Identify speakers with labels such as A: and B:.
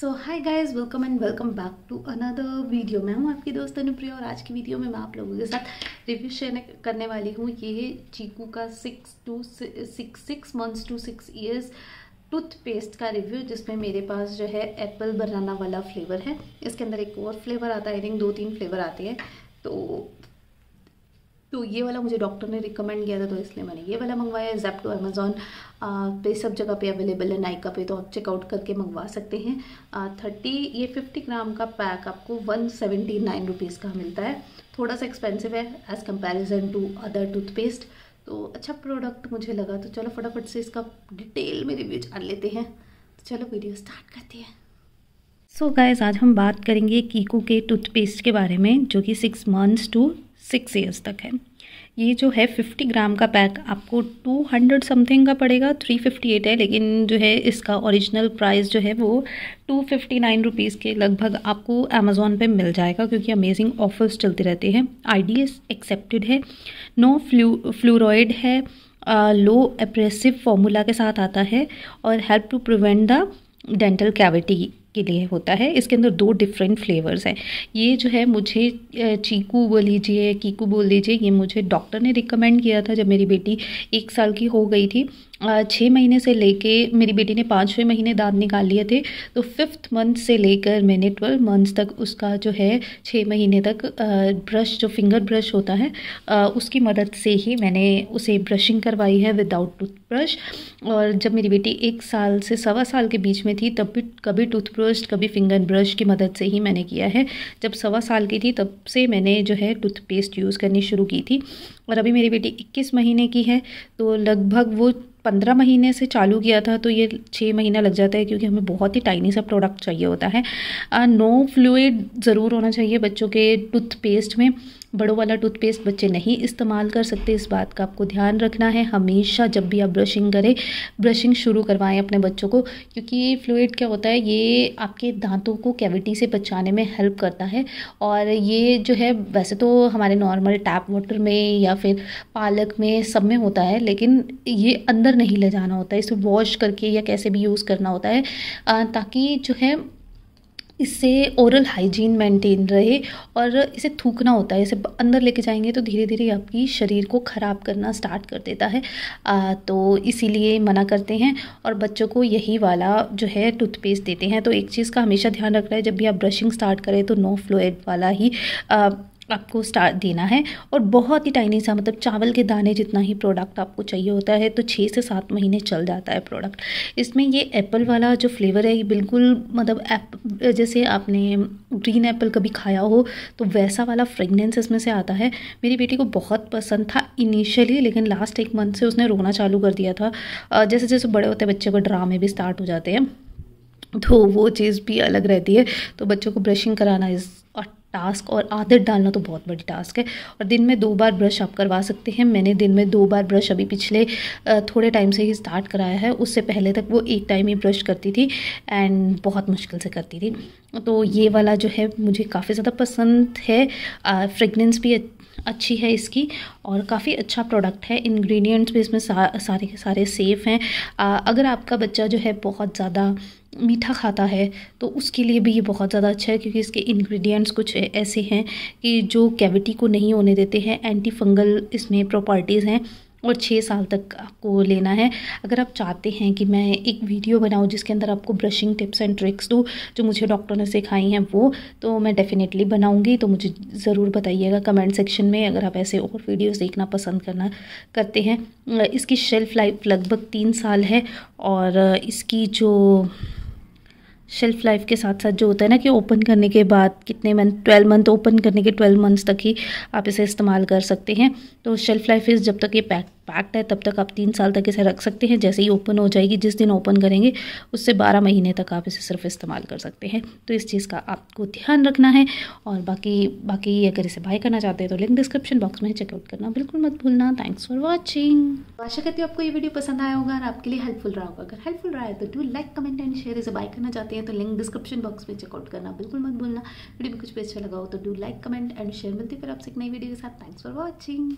A: so hi guys welcome and welcome back to another video मैं हूँ आपकी दोस्त अनुप्रिया और आज की वीडियो में मैं आप लोगों के साथ रिव्यू शेयर करने वाली हूँ ये चीकू का six two six six months to six years toothpaste का रिव्यू जिसमें मेरे पास जो है एप्पल बनाना वाला फ्लेवर है इसके अंदर एक और फ्लेवर आता है आई थिंक दो तीन फ्लेवर आते हैं तो तो ये वाला मुझे डॉक्टर ने रिकमेंड किया था तो इसलिए मैंने ये वाला मंगवाया है जैप्टो अमेज़ोन पे सब जगह पे अवेलेबल है नाइका पे तो आप चेकआउट करके मंगवा सकते हैं थर्टी ये फिफ्टी ग्राम का पैक आपको वन सेवेंटी नाइन रुपीज़ का मिलता है थोड़ा सा एक्सपेंसिव है as comparison to other toothpaste तो अच्छा प्रोडक्ट मुझे लगा तो चलो फटाफट से इसका डिटेल में रिव्यू जान लेते हैं तो चलो वीडियो स्टार्ट करते हैं सो so गायज आज हम बात करेंगे कीको के टूथपेस्ट के बारे में जो कि six months to six years तक है ये जो है फिफ्टी ग्राम का पैक आपको टू हंड्रेड समथिंग का पड़ेगा थ्री फिफ्टी एट है लेकिन जो है इसका ओरिजिनल प्राइस जो है वो टू फिफ्टी नाइन रुपीज़ के लगभग आपको अमेज़ोन पे मिल जाएगा क्योंकि अमेजिंग ऑफर्स चलते रहते हैं आई एक्सेप्टेड है नो फ्लू फ्लूरोड है लो एप्रेसिव फॉर्मूला के साथ आता है और help to prevent the dental cavity के लिए होता है इसके अंदर दो डिफरेंट फ्लेवर्स हैं ये जो है मुझे चीकू बोल लीजिए कीकू बोल लीजिए ये मुझे डॉक्टर ने रिकमेंड किया था जब मेरी बेटी एक साल की हो गई थी छः महीने से लेके मेरी बेटी ने पाँचवें महीने दांत निकाल लिए थे तो फिफ्थ मंथ से लेकर मैंने ट्वेल्व मंथ्स तक उसका जो है छः महीने तक ब्रश जो फिंगर ब्रश होता है उसकी मदद से ही मैंने उसे ब्रशिंग करवाई है विदाउट टूथब्रश और जब मेरी बेटी एक साल से सवा साल के बीच में थी तब भी कभी टूथब्रश कभी फिंगर ब्रश की मदद से ही मैंने किया है जब सवा साल की थी तब से मैंने जो है टूथपेस्ट यूज़ करनी शुरू की थी और अभी मेरी बेटी 21 महीने की है तो लगभग वो पंद्रह महीने से चालू किया था तो ये छः महीना लग जाता है क्योंकि हमें बहुत ही टाइनी सा प्रोडक्ट चाहिए होता है नो फ्लूड ज़रूर होना चाहिए बच्चों के टूथपेस्ट में बड़ों वाला टूथपेस्ट बच्चे नहीं इस्तेमाल कर सकते इस बात का आपको ध्यान रखना है हमेशा जब भी आप ब्रशिंग करें ब्रशिंग शुरू करवाएं अपने बच्चों को क्योंकि फ्लूड क्या होता है ये आपके दांतों को कैविटी से बचाने में हेल्प करता है और ये जो है वैसे तो हमारे नॉर्मल टैप वाटर में या फिर पालक में सब में होता है लेकिन ये अंदर नहीं ले जाना होता है इसे वॉश करके या कैसे भी यूज़ करना होता है ताकि जो है इससे ओरल हाइजीन मेंटेन रहे और इसे थूकना होता है इसे अंदर लेके जाएंगे तो धीरे धीरे आपकी शरीर को ख़राब करना स्टार्ट कर देता है आ, तो इसीलिए मना करते हैं और बच्चों को यही वाला जो है टूथपेस्ट देते हैं तो एक चीज़ का हमेशा ध्यान रखना है जब भी आप ब्रशिंग स्टार्ट करें तो नो फ्लोइड वाला ही आ, आपको स्टार्ट देना है और बहुत ही टाइनी सा मतलब चावल के दाने जितना ही प्रोडक्ट आपको चाहिए होता है तो छः से सात महीने चल जाता है प्रोडक्ट इसमें ये एप्पल वाला जो फ्लेवर है ये बिल्कुल मतलब एप जैसे आपने ग्रीन एप्पल कभी खाया हो तो वैसा वाला फ्रेगनेंस इसमें से आता है मेरी बेटी को बहुत पसंद था इनिशियली लेकिन लास्ट एक मंथ से उसने रोना चालू कर दिया था जैसे जैसे बड़े होते बच्चे को ड्रामे भी स्टार्ट हो जाते हैं तो वो चीज़ भी अलग रहती है तो बच्चों को ब्रशिंग कराना इज़ टास्क और आदत डालना तो बहुत बड़ी टास्क है और दिन में दो बार ब्रश आप करवा सकते हैं मैंने दिन में दो बार ब्रश अभी पिछले थोड़े टाइम से ही स्टार्ट कराया है उससे पहले तक वो एक टाइम ही ब्रश करती थी एंड बहुत मुश्किल से करती थी तो ये वाला जो है मुझे काफ़ी ज़्यादा पसंद है फ्रेगनेंस भी अच्छी है इसकी और काफ़ी अच्छा प्रोडक्ट है इंग्रेडिएंट्स भी इसमें सा, सारे के सारे सेफ़ हैं अगर आपका बच्चा जो है बहुत ज़्यादा मीठा खाता है तो उसके लिए भी ये बहुत ज़्यादा अच्छा है क्योंकि इसके इंग्रेडिएंट्स कुछ ऐसे हैं कि जो कैविटी को नहीं होने देते हैं एंटी फंगल इसमें प्रॉपर्टीज़ हैं और छः साल तक आपको लेना है अगर आप चाहते हैं कि मैं एक वीडियो बनाऊँ जिसके अंदर आपको ब्रशिंग टिप्स एंड ट्रिक्स दूँ जो मुझे डॉक्टर ने सिखाई हैं वो तो मैं डेफ़िनेटली बनाऊँगी तो मुझे ज़रूर बताइएगा कमेंट सेक्शन में अगर आप ऐसे और वीडियोस देखना पसंद करना करते हैं इसकी शेल्फ़ लाइफ लगभग तीन साल है और इसकी जो शेल्फ़ लाइफ के साथ साथ जो होता है ना कि ओपन करने के बाद कितने मंथ ट्वेल्व मंथ ओपन करने के ट्वेल्व मंथ्स तक ही आप इसे इस्तेमाल कर सकते हैं तो शेल्फ़ लाइफ इज़ जब तक ये पैक पैक्ड है तब तक आप तीन साल तक इसे रख सकते हैं जैसे ही ओपन हो जाएगी जिस दिन ओपन करेंगे उससे बारह महीने तक आप इसे सिर्फ इस्तेमाल कर सकते हैं तो इस चीज़ का आपको ध्यान रखना है और बाकी बाकी अगर इसे बाय करना चाहते हैं तो लिंक डिस्क्रिप्शन बॉक्स में चेकआउट करना बिल्कुल मत भूलना थैंक्स फॉर वॉचिंग आशा करती हूँ आपको ये वीडियो पसंद आया होगा और आपके लिए हेल्पफुल रहा होगा अगर हेल्पफुल रहा है तो do like comment and share इसे बाय करना चाहते हैं तो लिंक डिस्क्रिप्शन बॉक्स में चेकआउट करना बिल्कुल मत भूलना वीडियो में कुछ भी अच्छा लगा हो तो do like comment and share मिलती फिर आपसे एक नई वीडियो के साथ थैंक्स फॉर वॉचिंग